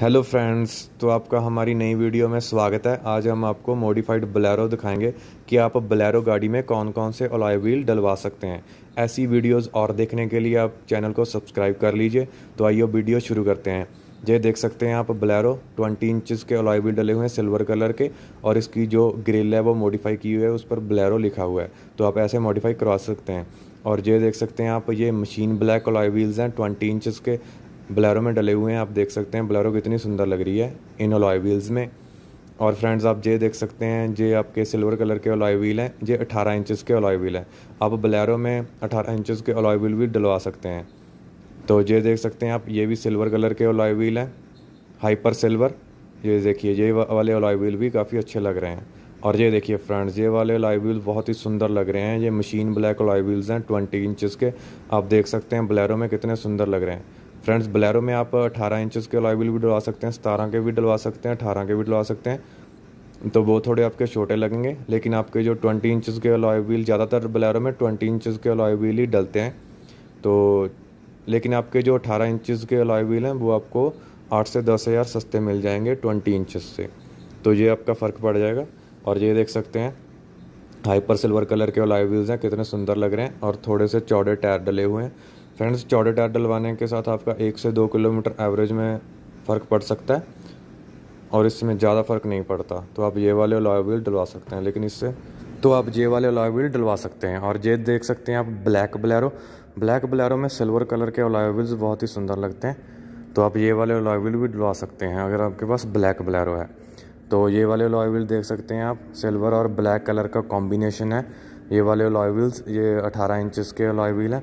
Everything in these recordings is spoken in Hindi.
हेलो फ्रेंड्स तो आपका हमारी नई वीडियो में स्वागत है आज हम आपको मॉडिफाइड बलैरो दिखाएंगे कि आप बलैरो गाड़ी में कौन कौन से अलॉय व्हील डलवा सकते हैं ऐसी वीडियोस और देखने के लिए आप चैनल को सब्सक्राइब कर लीजिए तो आइए वीडियो शुरू करते हैं ये देख सकते हैं आप बलैरो 20 इंचज़ के अलॉय व्हील डले हुए हैं सिल्वर कलर के और इसकी जो ग्रिल है वो मॉडिफाई की हुई है उस पर बलैरो लिखा हुआ है तो आप ऐसे मॉडिफाई करवा सकते हैं और ये देख सकते हैं आप ये मशीन ब्लैक अलॉय व्हील्स हैं 20 इंचज़ के बलैरो में डले हुए हैं आप देख सकते हैं बलैरो कितनी सुंदर लग रही है इन अलॉय व्हील्स में और फ्रेंड्स आप जे देख सकते हैं जे आपके सिल्वर कलर के अलॉय व्हील हैं जे 18 इंचेस के अलॉय व्हील हैं आप बलैरो में 18 इंचेस के अलॉय व्हील भी डलवा सकते हैं तो ये देख सकते हैं आप ये भी सिल्वर कलर के अलॉय व्हील हैं हाइपर सिल्वर ये देखिए ये वाले अलॉय व्हील भी काफ़ी अच्छे लग रहे हैं और ये देखिए फ्रेंड्स ये वाले अलॉय व्हील बहुत ही सुंदर लग रहे हैं ये मशीन ब्लैक अलॉय व्हील्स हैं ट्वेंटी इंचज़ के आप देख सकते हैं ब्लैरो में कितने सुंदर लग रहे हैं फ्रेंड्स बलैरो में आप अठारह इंचेस के अलॉय व्हील भी डलवा सकते हैं सतारह के भी डलवा सकते हैं अठारह के भी डलवा सकते हैं तो वो थोड़े आपके छोटे लगेंगे लेकिन आपके जो ट्वेंटी इंचेस के अलॉय व्हील ज़्यादातर बलैरो में ट्वेंटी इंचेस के अलॉय व्हील ही डलते हैं तो लेकिन आपके जो अठारह इंचेस के अलॉय व्हील हैं वो आपको आठ से दस हज़ार सस्ते मिल जाएंगे ट्वेंटी इंचज से तो ये आपका फ़र्क पड़ जाएगा और ये देख सकते हैं हाइपर सिल्वर कलर के अलॉय व्हील्स हैं कितने सुंदर लग रहे हैं और थोड़े से चौड़े टायर डले हुए हैं फ्रेंड्स चौड़े टायर डलवाने के साथ आपका एक से दो किलोमीटर एवरेज में फ़र्क पड़ सकता है और इसमें ज़्यादा फ़र्क नहीं पड़ता तो आप ये वाले अलॉय व्हील डलवा सकते हैं लेकिन इससे तो आप जे वाले अलॉय व्हील डलवा सकते हैं और ये देख सकते हैं आप ब्लैक बलैरो ब्लैक बलैरो में सिल्वर कलर के अलॉय व्हील्स बहुत ही सुंदर लगते हैं तो आप ये वाले अलॉय व्हील भी डलवा सकते हैं अगर आपके पास ब्लैक बलैरो है तो ये वाले अलॉय व्हील देख सकते हैं आप सिल्वर और ब्लैक कलर का कॉम्बिनेशन है ये वाले अलॉय व्हील्स ये अठारह इंचज़ के अलॉय व्हील है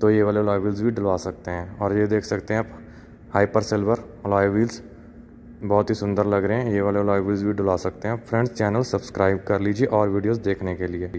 तो ये वाले अलॉय व्हील्स भी डलवा सकते हैं और ये देख सकते हैं आप हाइपर सिल्वर अलॉय व्हील्स बहुत ही सुंदर लग रहे हैं ये वाले अलॉय व्हील्स भी डलवा सकते हैं फ्रेंड्स चैनल सब्सक्राइब कर लीजिए और वीडियोस देखने के लिए